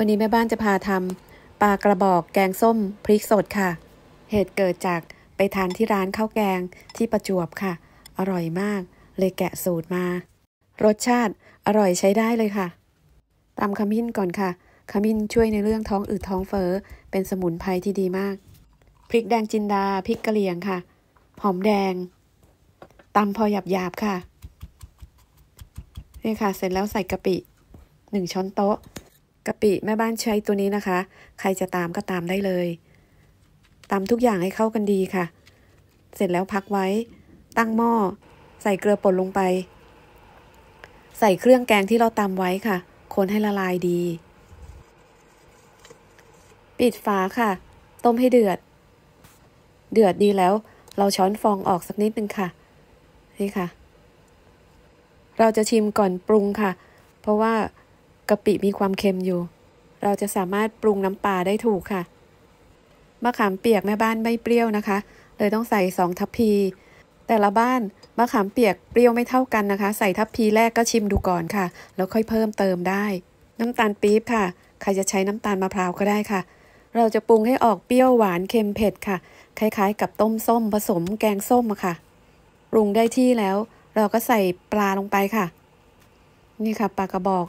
วันนี้แม่บ้านจะพาทำปลากระบอกแกงส้มพริกสดค่ะ เหตุเกิดจากไปทานที่ร้านข้าวแกงที่ประจวบค่ะ อร่อยมาก เลยแกะสูตรมา รสชาติอร่อยใช้ได้เลยค่ะตำขมิ้นก่อนค่ะ ขมิ้นช่วยในเรื่องท้องอืดท้องเฟ้อ เป็นสมุนไพรที่ดีมาก พริกแดงจินดาพริกกะเหรี่ยงค่ะ หอมแดงตำพอหยาบค่ะนี่ค่ะเสร็จแล้วใส่กะปิหนึ่งช้อนโต๊ะกะปิแม่บ้านใช้ตัวนี้นะคะ ใครจะตามก็ตามได้เลยตำทุกอย่างให้เข้ากันดีค่ะ เสร็จแล้วพักไว้ ตั้งหม้อใส่เกลือป่นลงไป ใส่เครื่องแกงที่เราตำไว้ค่ะ คนให้ละลายดี ปิดฝาค่ะ ต้มให้เดือด เดือดดีแล้วเราช้อนฟองออกสักนิดนึงค่ะ นี่ค่ะ เราจะชิมก่อนปรุงค่ะ เพราะว่ากะปิมีความเค็มอยู่ เราจะสามารถปรุงน้ำปลาได้ถูกค่ะ มะขามเปียกแม่บ้านไม่เปรี้ยวนะคะ เลยต้องใส่สองทัพพี แต่ละบ้านมะขามเปียกเปรี้ยวไม่เท่ากันนะคะ ใส่ทัพพีแรกก็ชิมดูก่อนค่ะ แล้วค่อยเพิ่มเติมได้ น้ำตาลปี๊บค่ะ ใครจะใช้น้ำตาลมะพร้าวก็ได้ค่ะ เราจะปรุงให้ออกเปรี้ยวหวานเค็มเผ็ดค่ะ คล้าย ๆ กับต้มส้มผสมแกงส้มค่ะ ปรุงได้ที่แล้ว เราก็ใส่ปลาลงไปค่ะ นี่ค่ะปลากระบอก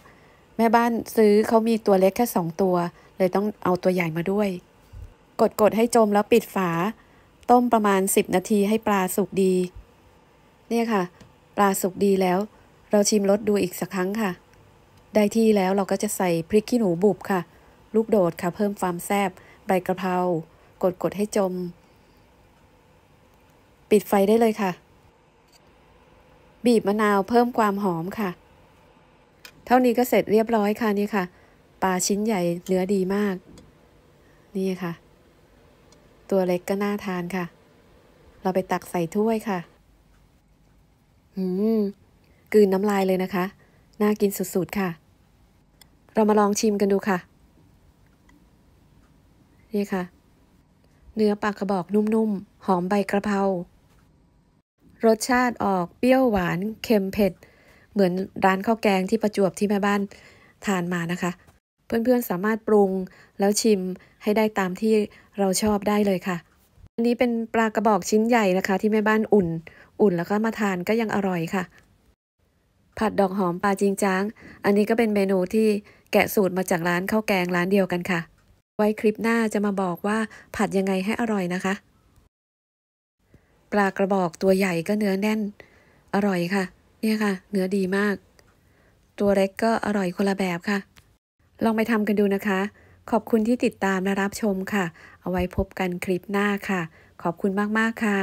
แม่บ้านซื้อเขามีตัวเล็กแค่สองตัว เลยต้องเอาตัวใหญ่มาด้วย กดกดให้จมแล้วปิดฝา ต้มประมาณ 10 นาทีให้ปลาสุกดี เนี่ยค่ะ ปลาสุกดีแล้ว เราชิมรสดูอีกสักครั้งค่ะ ได้ที่แล้วเราก็จะใส่พริกขี้หนูบุบค่ะ ลูกโดดค่ะเพิ่มความแซ่บใบกระเพรากดกดให้จม ปิดไฟได้เลยค่ะ บีบมะนาวเพิ่มความหอมค่ะเท่านี้ก็เสร็จเรียบร้อยค่ะนี่ค่ะ ปลาชิ้นใหญ่เนื้อดีมาก นี่ค่ะ ตัวเล็กก็น่าทานค่ะ เราไปตักใส่ถ้วยค่ะ อืมกืนน้ำลายเลยนะคะ น่ากินสุดๆค่ะ เรามาลองชิมกันดูค่ะ นี่ค่ะ เนื้อปลากระบอกนุ่มๆ หอมใบกระเพรารสชาติออกเปรี้ยวหวานเค็มเผ็ดเหมือนร้านข้าวแกงที่ประจวบที่แม่บ้านทานมานะคะ เพื่อนๆสามารถปรุงแล้วชิมให้ได้ตามที่เราชอบได้เลยค่ะ อันนี้เป็นปลากระบอกชิ้นใหญ่นะคะที่แม่บ้านอุ่น อุ่นแล้วก็มาทานก็ยังอร่อยค่ะ ผัดดอกหอมปลาจิงจ้างอันนี้ก็เป็นเมนูที่แกะสูตรมาจากร้านข้าวแกงร้านเดียวกันค่ะ ไว้คลิปหน้าจะมาบอกว่า ผัดยังไงให้อร่อยนะคะปลากระบอกตัวใหญ่ก็เนื้อแน่น อร่อยค่ะเนี่ยค่ะเนื้อดีมาก ตัวเล็กก็อร่อยคนละแบบค่ะ ลองไปทำกันดูนะคะ ขอบคุณที่ติดตามและรับชมค่ะ เอาไว้พบกันคลิปหน้าค่ะ ขอบคุณมาก ๆ ค่ะ